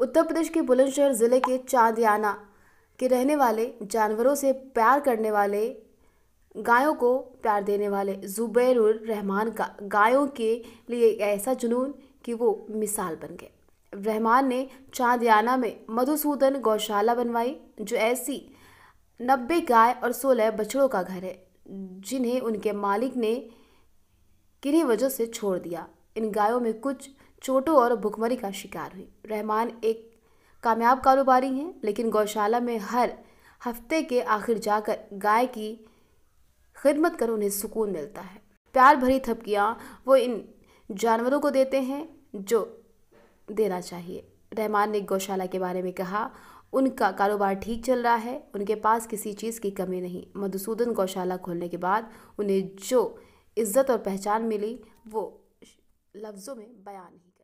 उत्तर प्रदेश के बुलंदशहर ज़िले के चांदियाना के रहने वाले जानवरों से प्यार करने वाले गायों को प्यार देने वाले ज़ुबैरुर रहमान का गायों के लिए ऐसा जुनून कि वो मिसाल बन गए रहमान ने चांदियाना में मधुसूदन गौशाला बनवाई जो ऐसी नब्बे गाय और सोलह बछड़ों का घर है जिन्हें उनके मालिक ने किन्हीं वजह से छोड़ दिया इन गायों में कुछ चोटों और भुखमरी का शिकार हुई रहमान एक कामयाब कारोबारी हैं लेकिन गौशाला में हर हफ्ते के आखिर जाकर गाय की खिदमत कर उन्हें सुकून मिलता है प्यार भरी थपकियाँ वो इन जानवरों को देते हैं जो देना चाहिए रहमान ने गौशाला के बारे में कहा उनका कारोबार ठीक चल रहा है उनके पास किसी चीज़ की कमी नहीं मधुसूदन गौशाला खोलने के बाद उन्हें जो इज्जत और पहचान मिली वो लफ्ज़ों में बयान नहीं